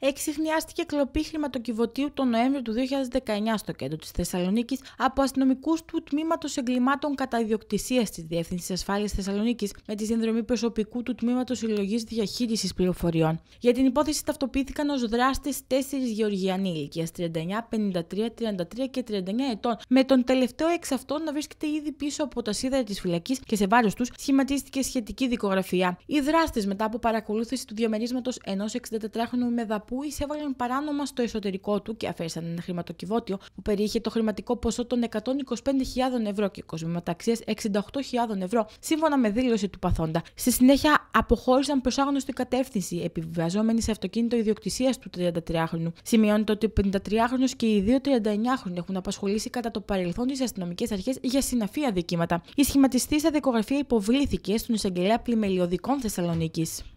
Εξηχνιάστηκε κλοπή χρηματοκιβωτίου τον Νοέμβριο του 2019 στο κέντρο της Θεσσαλονίκης από αστυνομικούς του τμήματος εγκλημάτων κατά ιδιοκτησίας της Διεύθυνσης Ασφάλειας Θεσσαλονίκης με τη συνδρομή προσωπικού του τμήματος συλλογής διαχείρισης πληροφοριών. Για την υπόθεση ταυτοποιήθηκαν ως δράστες τέσσερις Γεωργιανοί ηλικίας 39, 53, 33 και 39 ετών, με τον τελευταίο εξ αυτών να βρίσκεται ήδη πίσω από τα σίδερα της φυλακής και σε βάρος τους σχηματίστηκε σχετική δικογραφία. Οι δράστες μετά από παρακολούθηση του διαμερίσματος ενός 64χρονου με που εισέβαλαν παράνομα στο εσωτερικό του και αφαίρεσαν ένα χρηματοκιβώτιο που περιείχε το χρηματικό ποσό των 125.000 ευρώ και κοσμήματα αξία 68.000 ευρώ, σύμφωνα με δήλωση του παθόντα. Στη συνέχεια αποχώρησαν προς άγνωστη κατεύθυνση, επιβιβαζόμενοι σε αυτοκίνητο ιδιοκτησίας του 33χρονου. Σημειώνεται ότι ο 53χρονο και οι δύο 39χρονοι έχουν απασχολήσει κατά το παρελθόν τις αστυνομικές αρχές για συναφή αδικήματα. Η σχηματιστή στα δικογραφία υποβλήθηκε στον εισαγγελέα πλημελιωδικών Θεσσαλονίκης.